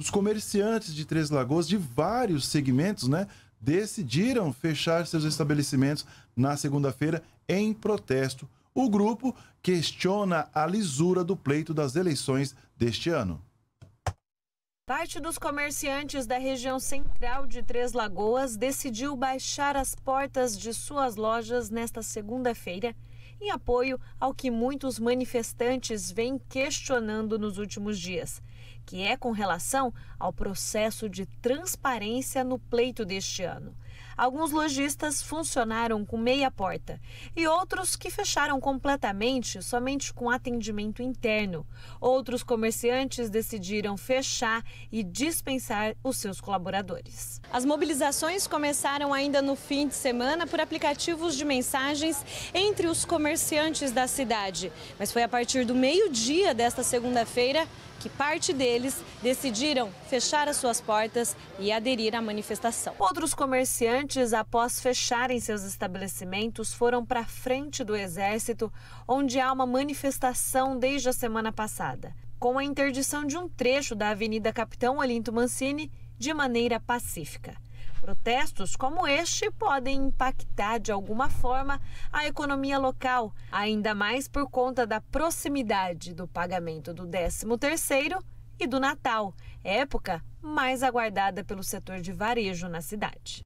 dos comerciantes de Três Lagoas, de vários segmentos, né? Decidiram fechar seus estabelecimentos na segunda-feira em protesto. O grupo questiona a lisura do pleito das eleições deste ano. Parte dos comerciantes da região central de Três Lagoas decidiu baixar as portas de suas lojas nesta segunda-feira, em apoio ao que muitos manifestantes vêm questionando nos últimos dias que é com relação ao processo de transparência no pleito deste ano. Alguns lojistas funcionaram com meia porta e outros que fecharam completamente somente com atendimento interno. Outros comerciantes decidiram fechar e dispensar os seus colaboradores. As mobilizações começaram ainda no fim de semana por aplicativos de mensagens entre os comerciantes da cidade, mas foi a partir do meio-dia desta segunda-feira que parte deles eles decidiram fechar as suas portas e aderir à manifestação. Outros comerciantes, após fecharem seus estabelecimentos, foram para frente do Exército, onde há uma manifestação desde a semana passada, com a interdição de um trecho da Avenida Capitão Olinto Mancini de maneira pacífica. Protestos como este podem impactar de alguma forma a economia local, ainda mais por conta da proximidade do pagamento do 13º e do Natal, época mais aguardada pelo setor de varejo na cidade.